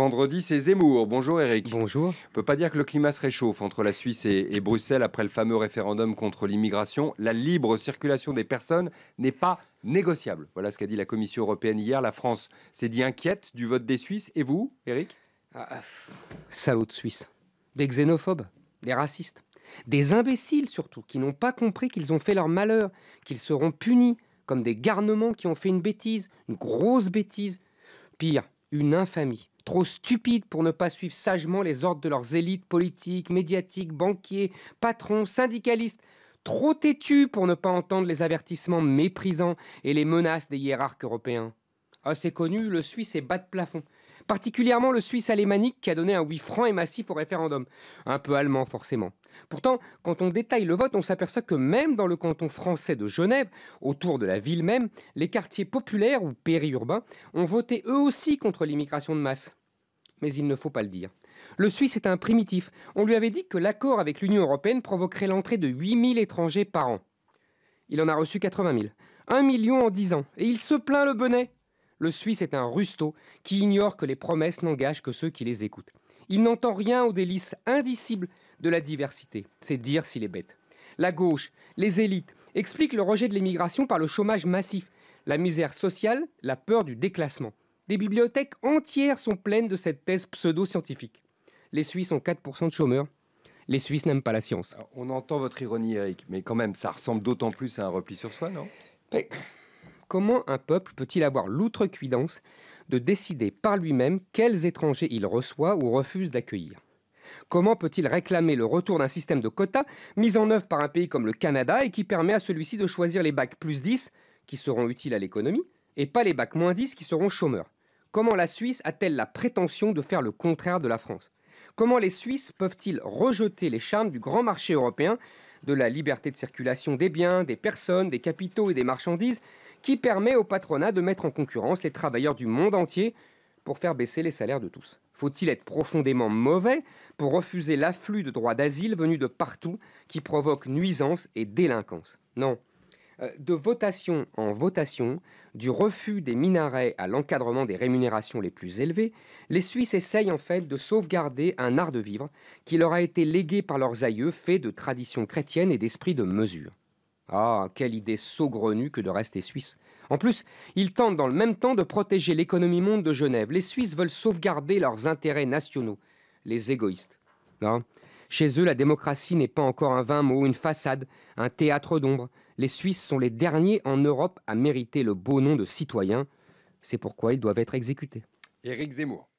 Vendredi, c'est Zemmour. Bonjour Eric. Bonjour. On ne peut pas dire que le climat se réchauffe entre la Suisse et, Bruxelles après le fameux référendum contre l'immigration. La libre circulation des personnes n'est pas négociable. Voilà ce qu'a dit la Commission européenne hier. La France s'est dit inquiète du vote des Suisses. Et vous, Eric ah, ah. Salauds de Suisse. Des xénophobes, des racistes, des imbéciles surtout, qui n'ont pas compris qu'ils ont fait leur malheur, qu'ils seront punis comme des garnements qui ont fait une bêtise, une grosse bêtise. Pire, une infamie. Trop stupide pour ne pas suivre sagement les ordres de leurs élites politiques, médiatiques, banquiers, patrons, syndicalistes. Trop têtu pour ne pas entendre les avertissements méprisants et les menaces des hiérarques européens. Assez ah, connu, le Suisse est bas de plafond particulièrement le Suisse alémanique qui a donné un oui franc et massif au référendum, un peu allemand forcément. Pourtant, quand on détaille le vote, on s'aperçoit que même dans le canton français de Genève, autour de la ville même, les quartiers populaires ou périurbains ont voté eux aussi contre l'immigration de masse. Mais il ne faut pas le dire. Le Suisse est un primitif. On lui avait dit que l'accord avec l'Union européenne provoquerait l'entrée de 8000 étrangers par an. Il en a reçu 80 000. 1 million en 10 ans. Et il se plaint le bonnet le Suisse est un rusto qui ignore que les promesses n'engagent que ceux qui les écoutent. Il n'entend rien aux délices indicibles de la diversité. C'est dire s'il est bête. La gauche, les élites, expliquent le rejet de l'immigration par le chômage massif, la misère sociale, la peur du déclassement. Des bibliothèques entières sont pleines de cette thèse pseudo-scientifique. Les Suisses ont 4% de chômeurs. Les Suisses n'aiment pas la science. on entend votre ironie, Eric, mais quand même, ça ressemble d'autant plus à un repli sur soi, non comment un peuple peut-il avoir l'outrecuidance de décider par lui-même quels étrangers il reçoit ou refuse d'accueillir Comment peut-il réclamer le retour d'un système de quotas mis en œuvre par un pays comme le Canada et qui permet à celui-ci de choisir les bacs plus 10 qui seront utiles à l'économie et pas les bacs moins 10 qui seront chômeurs Comment la Suisse a-t-elle la prétention de faire le contraire de la France Comment les Suisses peuvent-ils rejeter les charmes du grand marché européen, de la liberté de circulation des biens, des personnes, des capitaux et des marchandises, qui permet au patronat de mettre en concurrence les travailleurs du monde entier pour faire baisser les salaires de tous. Faut-il être profondément mauvais pour refuser l'afflux de droits d'asile venus de partout qui provoque nuisance et délinquance Non. Euh, de votation en votation, du refus des minarets à l'encadrement des rémunérations les plus élevées, les Suisses essayent en fait de sauvegarder un art de vivre qui leur a été légué par leurs aïeux, fait de traditions chrétiennes et d'esprit de mesure. Ah, quelle idée saugrenue que de rester suisse. En plus, ils tentent dans le même temps de protéger l'économie monde de Genève. Les Suisses veulent sauvegarder leurs intérêts nationaux. Les égoïstes. Non. Chez eux, la démocratie n'est pas encore un vain mot, une façade, un théâtre d'ombre. Les Suisses sont les derniers en Europe à mériter le beau nom de citoyens. C'est pourquoi ils doivent être exécutés. Éric Zemmour.